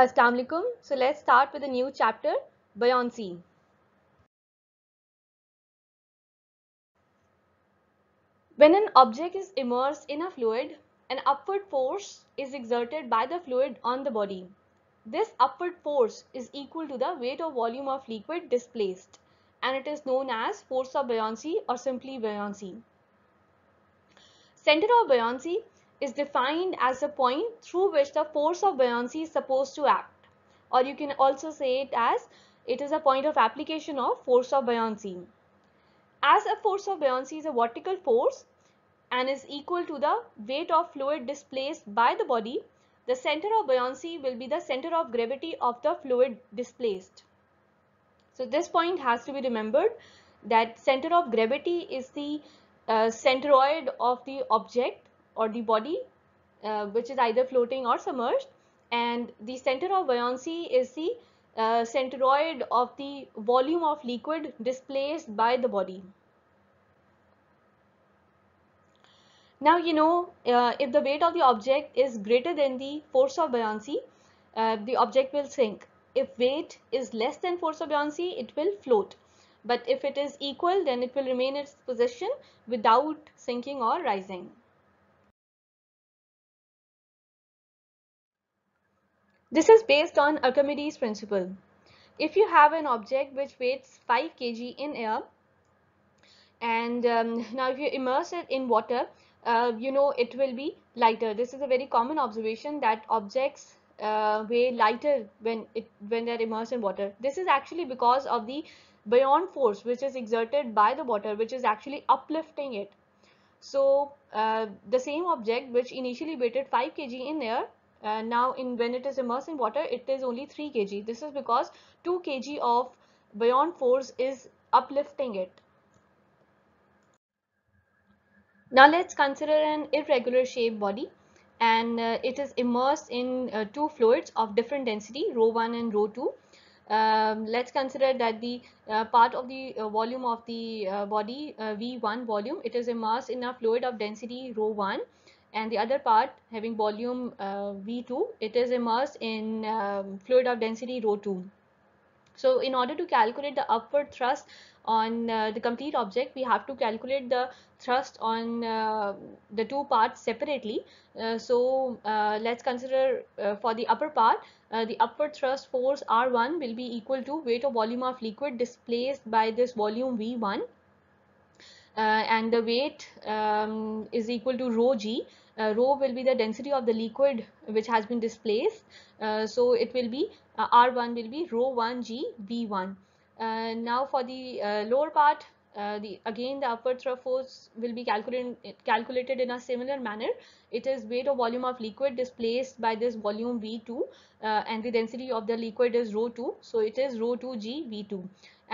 Assalamualaikum. So let's start with a new chapter, buoyancy. When an object is immersed in a fluid, an upward force is exerted by the fluid on the body. This upward force is equal to the weight or volume of liquid displaced and it is known as force of buoyancy or simply buoyancy. Center of buoyancy is defined as the point through which the force of buoyancy is supposed to act or you can also say it as it is a point of application of force of buoyancy. As a force of buoyancy is a vertical force and is equal to the weight of fluid displaced by the body, the center of buoyancy will be the center of gravity of the fluid displaced. So this point has to be remembered that center of gravity is the uh, centroid of the object or the body uh, which is either floating or submerged and the center of buoyancy is the uh, centroid of the volume of liquid displaced by the body. Now you know uh, if the weight of the object is greater than the force of buoyancy, uh, the object will sink. If weight is less than force of buoyancy, it will float. But if it is equal, then it will remain its position without sinking or rising. This is based on Archimedes principle. If you have an object which weighs 5 kg in air and um, now if you immerse it in water, uh, you know it will be lighter. This is a very common observation that objects uh, weigh lighter when it when they're immersed in water. This is actually because of the beyond force which is exerted by the water which is actually uplifting it. So uh, the same object which initially weighted 5 kg in air uh, now in when it is immersed in water it is only 3 kg this is because 2 kg of beyond force is uplifting it now let's consider an irregular shape body and uh, it is immersed in uh, two fluids of different density rho 1 and rho 2 um, let's consider that the uh, part of the uh, volume of the uh, body v1 volume it is immersed in a fluid of density rho 1 and the other part having volume uh, V2 it is immersed in um, fluid of density rho 2. So in order to calculate the upward thrust on uh, the complete object we have to calculate the thrust on uh, the two parts separately. Uh, so uh, let's consider uh, for the upper part the upward thrust force R1 will be equal to weight of volume of liquid displaced by this volume V1 uh, and the weight um, is equal to rho g. Uh, rho will be the density of the liquid which has been displaced. Uh, so it will be R1 will be rho 1 g V1. now for the lower part uh, the again the upward thrust force will be calculated calculated in a similar manner it is weight or volume of liquid displaced by this volume v2 uh, and the density of the liquid is rho 2 so it is rho 2 g v2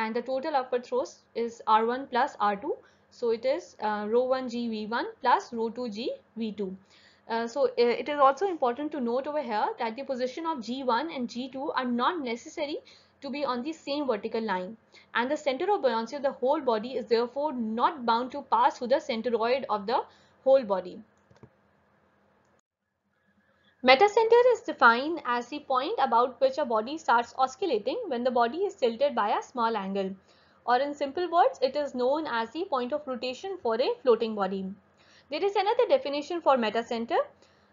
and the total upward thrust is r1 plus r2 so it is uh, rho 1 g v1 plus rho 2 g v2. Uh, so uh, it is also important to note over here that the position of g1 and g2 are not necessary to be on the same vertical line and the center of buoyancy of the whole body is therefore not bound to pass through the centroid of the whole body. Metacenter is defined as the point about which a body starts oscillating when the body is tilted by a small angle or in simple words it is known as the point of rotation for a floating body. There is another definition for metacenter.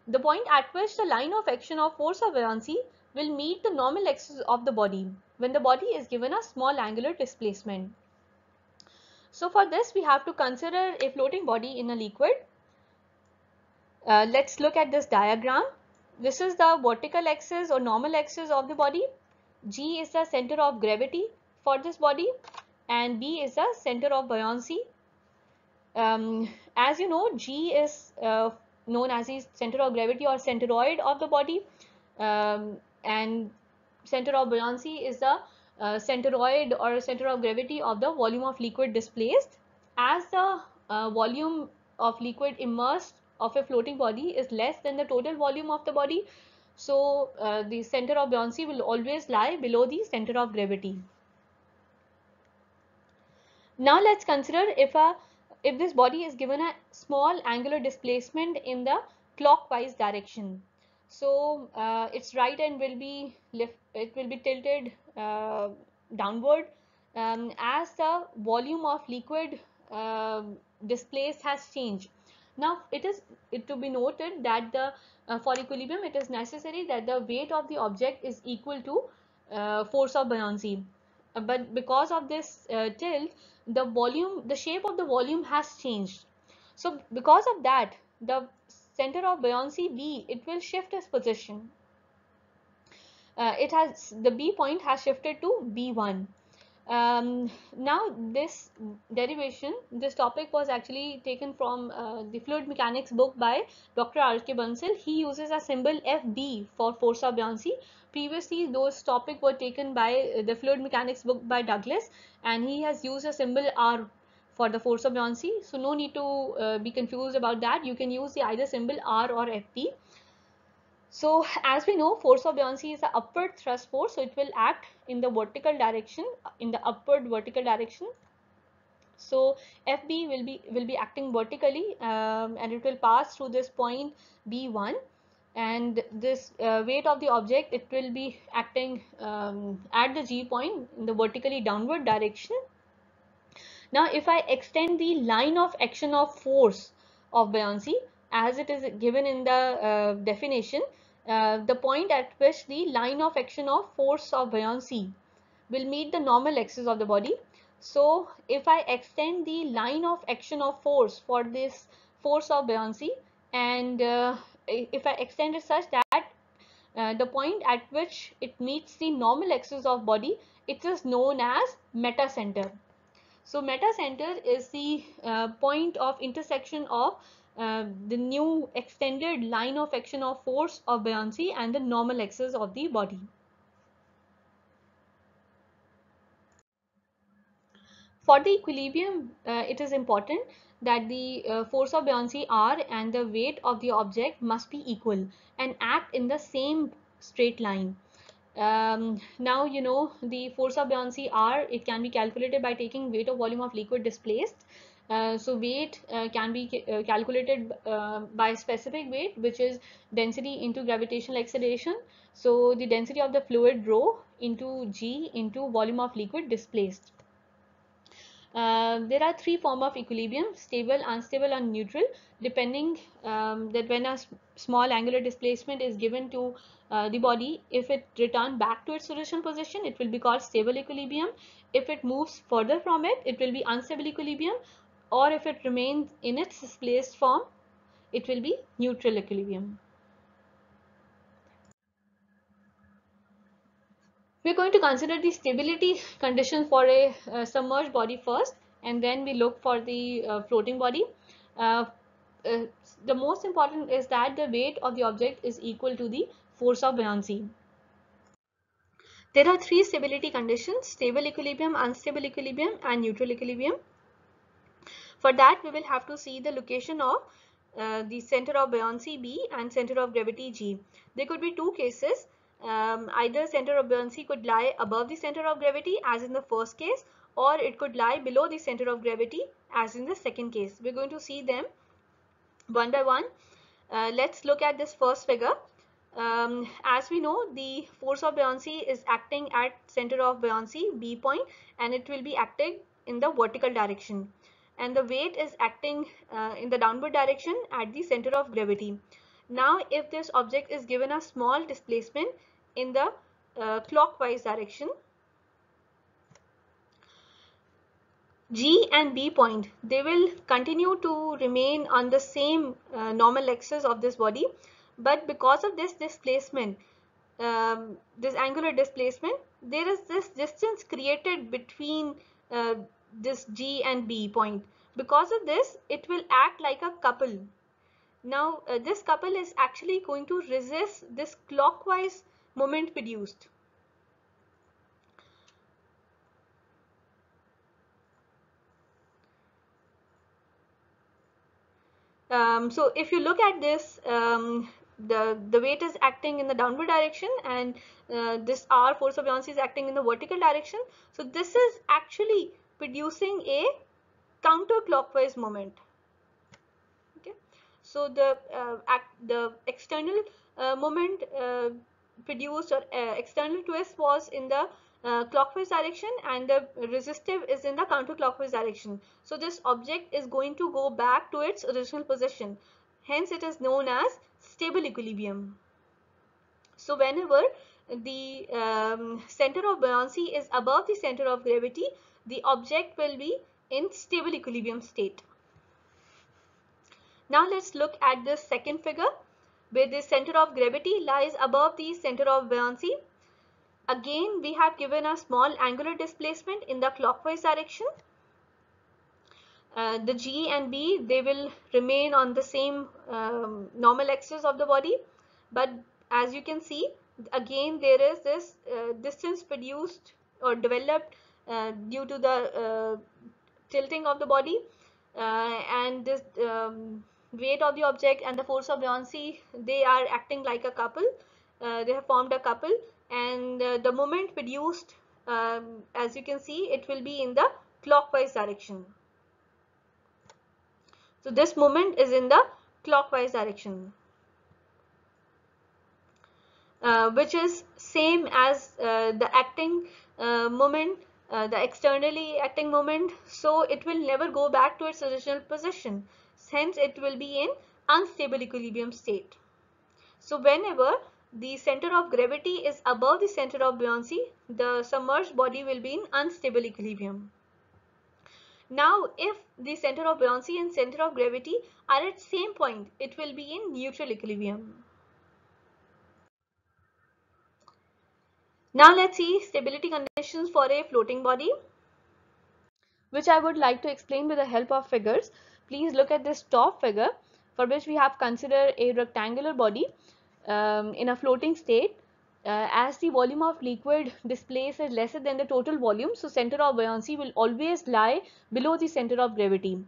The point at which the line of action of force of buoyancy will meet the normal axis of the body when the body is given a small angular displacement. So for this we have to consider a floating body in a liquid. Uh, let's look at this diagram. This is the vertical axis or normal axis of the body. G is the center of gravity for this body and B is the center of buoyancy. Um, as you know, G is uh, known as the center of gravity or centroid of the body um, and center of buoyancy is the uh, centroid or center of gravity of the volume of liquid displaced. As the uh, volume of liquid immersed of a floating body is less than the total volume of the body, so uh, the center of buoyancy will always lie below the center of gravity. Now let's consider if a if this body is given a small angular displacement in the clockwise direction. So uh, its right end will be lift, it will be tilted uh, downward um, as the volume of liquid uh, displaced has changed. Now it is it to be noted that the uh, for equilibrium it is necessary that the weight of the object is equal to uh, force of buoyancy. Uh, but because of this tilt, the volume, the shape of the volume has changed. So because of that, the center of buoyancy B, it will shift its position. Uh, it has, the B point has shifted to B1. Um, now this derivation, this topic was actually taken from uh, the fluid mechanics book by Dr. R.K. Bansal. He uses a symbol FB for force of buoyancy. Previously, those topic were taken by uh, the fluid mechanics book by Douglas and he has used a symbol R for the force of buoyancy. So no need to uh, be confused about that. You can use the either symbol R or FB. So as we know, force of buoyancy is the upward thrust force. So it will act in the vertical direction, in the upward vertical direction. So FB will be will be acting vertically um, and it will pass through this point B1 and this uh, weight of the object it will be acting um, at the G point in the vertically downward direction. Now if I extend the line of action of force of buoyancy as it is given in the uh, definition uh, the point at which the line of action of force of buoyancy will meet the normal axis of the body. So if I extend the line of action of force for this force of buoyancy and uh, if I extend it such that uh, the point at which it meets the normal axis of body, it is known as metacenter. So metacenter is the uh, point of intersection of uh, the new extended line of action of force of buoyancy and the normal axis of the body. For the equilibrium, uh, it is important that the uh, force of buoyancy R and the weight of the object must be equal and act in the same straight line. Um, now you know the force of buoyancy R, it can be calculated by taking weight of volume of liquid displaced uh, so weight uh, can be ca uh, calculated uh, by specific weight which is density into gravitational acceleration so the density of the fluid rho into g into volume of liquid displaced uh, there are three form of equilibrium stable unstable and neutral depending um, that when a small angular displacement is given to the body if it return back to its original position it will be called stable equilibrium if it moves further from it it will be unstable equilibrium or if it remains in its displaced form, it will be neutral equilibrium. We're going to consider the stability condition for a uh, submerged body first and then we look for the uh, floating body. Uh, uh, the most important is that the weight of the object is equal to the force of buoyancy. There are three stability conditions, stable equilibrium, unstable equilibrium and neutral equilibrium. For that we will have to see the location of uh, the center of buoyancy B and center of gravity G. There could be two cases. Um, either center of buoyancy could lie above the center of gravity as in the first case or it could lie below the center of gravity as in the second case. We're going to see them one by one. Uh, let's look at this first figure. Um, as we know the force of buoyancy is acting at center of buoyancy B point and it will be acting in the vertical direction and the weight is acting uh, in the downward direction at the center of gravity. Now if this object is given a small displacement in the uh, clockwise direction, G and B point, they will continue to remain on the same uh, normal axis of this body. But because of this displacement, um, this angular displacement, there is this distance created between uh, this G and B point. Because of this, it will act like a couple. Now, uh, this couple is actually going to resist this clockwise moment produced. Um, so if you look at this, um, the, the weight is acting in the downward direction and uh, this R force of buoyancy is acting in the vertical direction. So this is actually producing a counterclockwise moment. Okay, so the uh, act, the external uh, moment uh, produced or uh, external twist was in the uh, clockwise direction and the resistive is in the counterclockwise direction. So this object is going to go back to its original position. Hence it is known as stable equilibrium. So whenever the um, center of buoyancy is above the center of gravity, the object will be in stable equilibrium state. Now let's look at this second figure where the center of gravity lies above the center of buoyancy. Again, we have given a small angular displacement in the clockwise direction. Uh, the G and B, they will remain on the same um, normal axis of the body. But as you can see, again, there is this uh, distance produced or developed uh, due to the uh, tilting of the body uh, and this um, weight of the object and the force of buoyancy they are acting like a couple they have formed a couple and the moment produced um, as you can see it will be in the clockwise direction so this moment is in the clockwise direction uh, which is same as uh, the acting uh, moment uh, the externally acting moment so it will never go back to its original position hence it will be in unstable equilibrium state so whenever the center of gravity is above the center of buoyancy the submerged body will be in unstable equilibrium now if the center of buoyancy and center of gravity are at same point it will be in neutral equilibrium Now let's see stability conditions for a floating body, which I would like to explain with the help of figures. Please look at this top figure for which we have considered a rectangular body um, in a floating state. Uh, as the volume of liquid displaced is lesser than the total volume, so center of buoyancy will always lie below the center of gravity.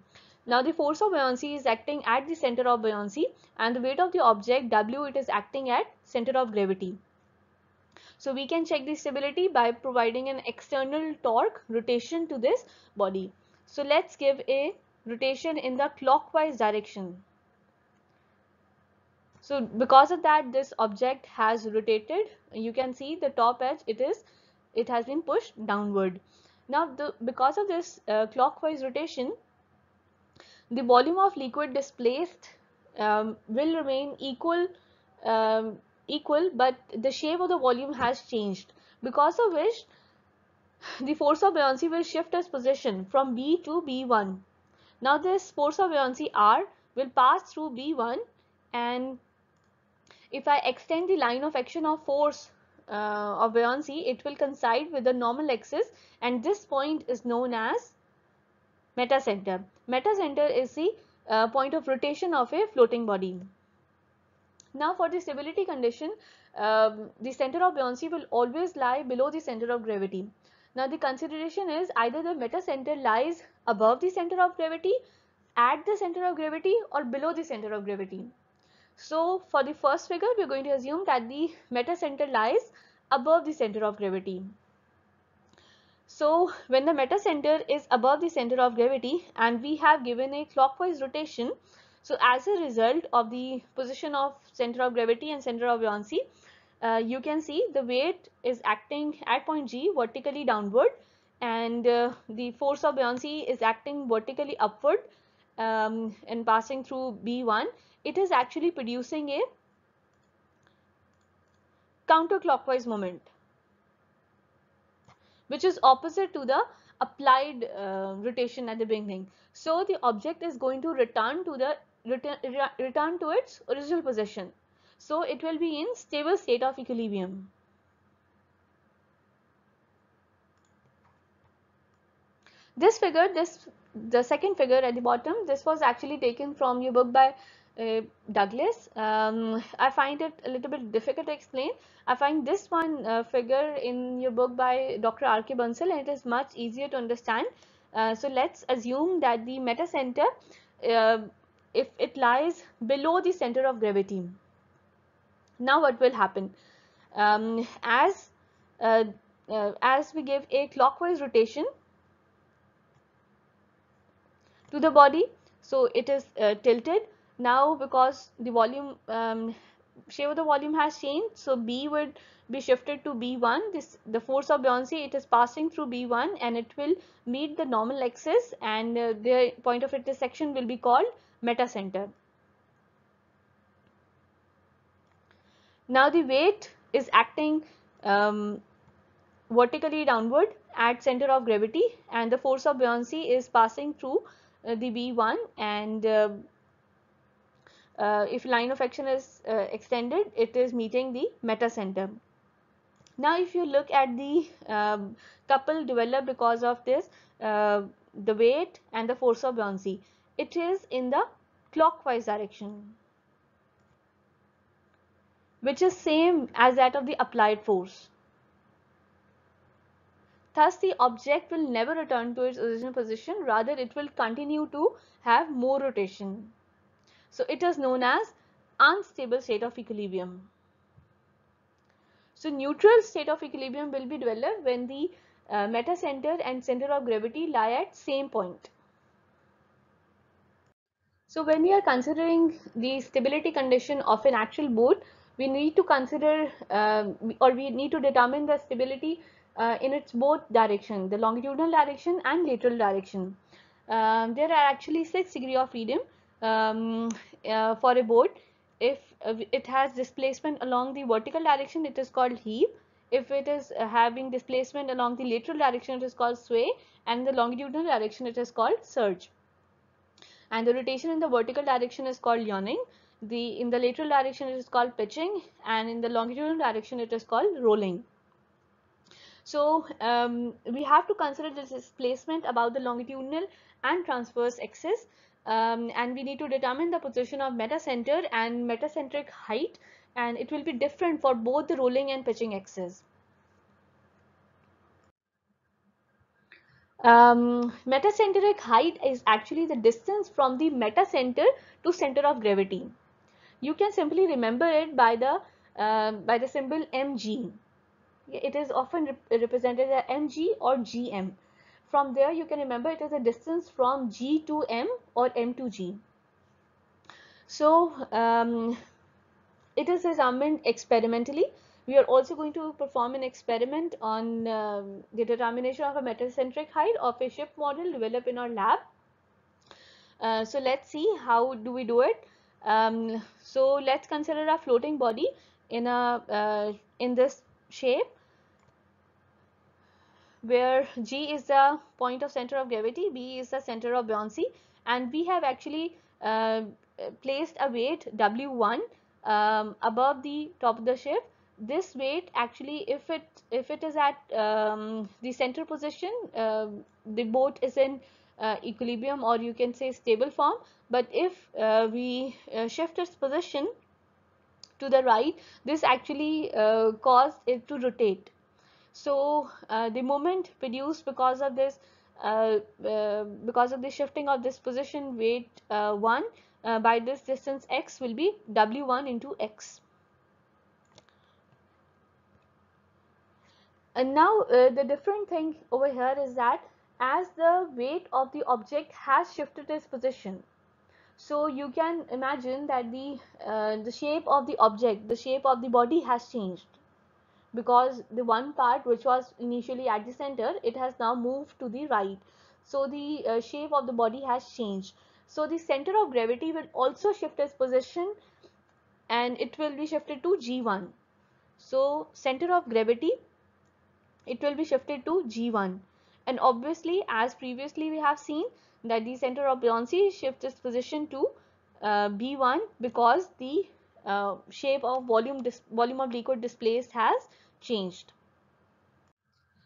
Now the force of buoyancy is acting at the center of buoyancy and the weight of the object W it is acting at center of gravity. So we can check the stability by providing an external torque rotation to this body. So let's give a rotation in the clockwise direction. So because of that this object has rotated. You can see the top edge it is it has been pushed downward. Now the, because of this uh, clockwise rotation the volume of liquid displaced um, will remain equal um, equal but the shape of the volume has changed because of which the force of buoyancy will shift its position from B to B1. Now this force of buoyancy R will pass through B1 and if I extend the line of action of force uh, of buoyancy it will coincide with the normal axis and this point is known as metacenter. Metacenter is the uh, point of rotation of a floating body. Now for the stability condition, um, the center of buoyancy will always lie below the center of gravity. Now the consideration is either the metacentre lies above the center of gravity, at the center of gravity or below the center of gravity. So for the first figure, we're going to assume that the metacentre lies above the center of gravity. So when the metacentre is above the center of gravity and we have given a clockwise rotation, so as a result of the position of center of gravity and center of buoyancy, uh, you can see the weight is acting at point G vertically downward and uh, the force of buoyancy is acting vertically upward um, and passing through B1. It is actually producing a counterclockwise moment which is opposite to the applied uh, rotation at the beginning. So the object is going to return to the return, return to its original position. So it will be in stable state of equilibrium. This figure, this the second figure at the bottom, this was actually taken from your book by uh, Douglas. Um, I find it a little bit difficult to explain. I find this one uh, figure in your book by Dr. R.K. Bansal and it is much easier to understand. Uh, so let's assume that the metacenter uh, if it lies below the center of gravity. Now what will happen? Um, as, uh, uh, as we give a clockwise rotation to the body, so it is uh, tilted. Now because the volume um, shape of the volume has changed, so B would be shifted to B1. This the force of buoyancy it is passing through B1 and it will meet the normal axis and uh, the point of intersection will be called metacenter. Now the weight is acting um, vertically downward at center of gravity and the force of buoyancy is passing through uh, the V1 and uh, uh, if line of action is uh, extended it is meeting the metacenter. Now if you look at the um, couple developed because of this uh, the weight and the force of buoyancy it is in the clockwise direction which is same as that of the applied force. Thus, the object will never return to its original position, rather it will continue to have more rotation. So, it is known as unstable state of equilibrium. So, neutral state of equilibrium will be developed when the uh, meta center and center of gravity lie at same point. So when we are considering the stability condition of an actual boat, we need to consider uh, or we need to determine the stability uh, in its both direction, the longitudinal direction and lateral direction. Um, there are actually six degree of freedom um, uh, for a boat. If it has displacement along the vertical direction, it is called heave. If it is uh, having displacement along the lateral direction, it is called sway and the longitudinal direction, it is called surge and the rotation in the vertical direction is called yawning the in the lateral direction it is called pitching and in the longitudinal direction it is called rolling so um, we have to consider the displacement about the longitudinal and transverse axis um, and we need to determine the position of metacenter and metacentric height and it will be different for both the rolling and pitching axis um, metacentric height is actually the distance from the metacenter to center of gravity. You can simply remember it by the uh, by the symbol mg. It is often rep represented as mg or gm. From there, you can remember it is a distance from g to m or m to g. So um, it is examined experimentally we are also going to perform an experiment on um, the determination of a metacentric height of a ship model developed in our lab. Uh, so let's see how do we do it. Um, so let's consider a floating body in a uh, in this shape where G is the point of center of gravity, B is the center of buoyancy and we have actually uh, placed a weight W1 um, above the top of the ship this weight actually if it if it is at um, the center position uh, the boat is in uh, equilibrium or you can say stable form but if uh, we uh, shift its position to the right this actually uh, caused it to rotate so uh, the moment produced because of this because of the shifting of this position weight 1 by this distance x will be w1 into x and now uh, the different thing over here is that as the weight of the object has shifted its position so you can imagine that the uh, the shape of the object the shape of the body has changed because the one part which was initially at the center it has now moved to the right so the uh, shape of the body has changed so the center of gravity will also shift its position and it will be shifted to g1 so center of gravity it will be shifted to G1. And obviously, as previously we have seen that the center of buoyancy shifts its position to uh, B1 because the uh, shape of volume, volume of liquid displaced has changed.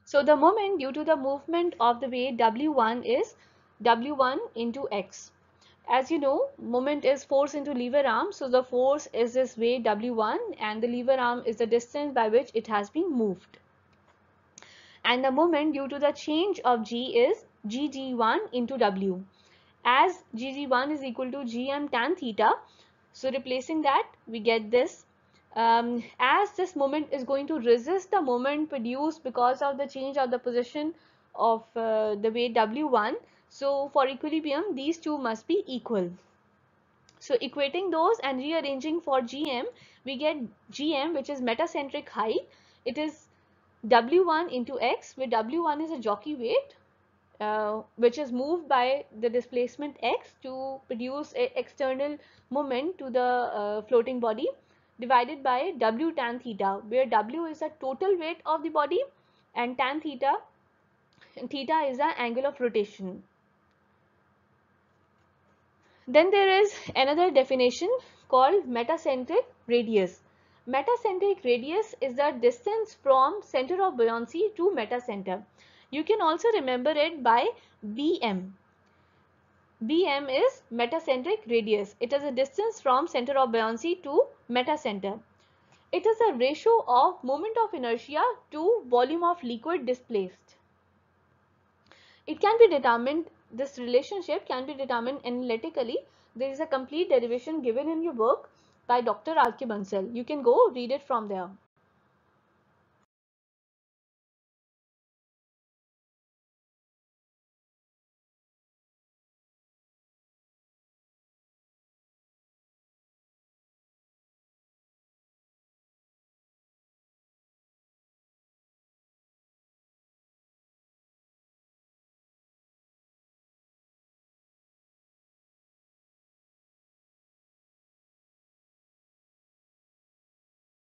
So the moment due to the movement of the way W1 is W1 into X. As you know, moment is force into lever arm. So the force is this way W1 and the lever arm is the distance by which it has been moved and the moment due to the change of G is GG1 into W. As GG1 is equal to GM tan theta, so replacing that we get this. Um, as this moment is going to resist the moment produced because of the change of the position of uh, the weight W1. So for equilibrium these two must be equal. So equating those and rearranging for GM we get GM which is metacentric height. It is W1 into X where W1 is a jockey weight uh, which is moved by the displacement X to produce external moment to the uh, floating body divided by W tan theta where W is the total weight of the body and tan theta theta is the angle of rotation. Then there is another definition called metacentric radius Metacentric radius is the distance from center of buoyancy to metacenter. You can also remember it by BM. BM is metacentric radius. It is a distance from center of buoyancy to metacenter. It is a ratio of moment of inertia to volume of liquid displaced. It can be determined, this relationship can be determined analytically. There is a complete derivation given in your book by Dr. R.K. Bansal. You can go read it from there.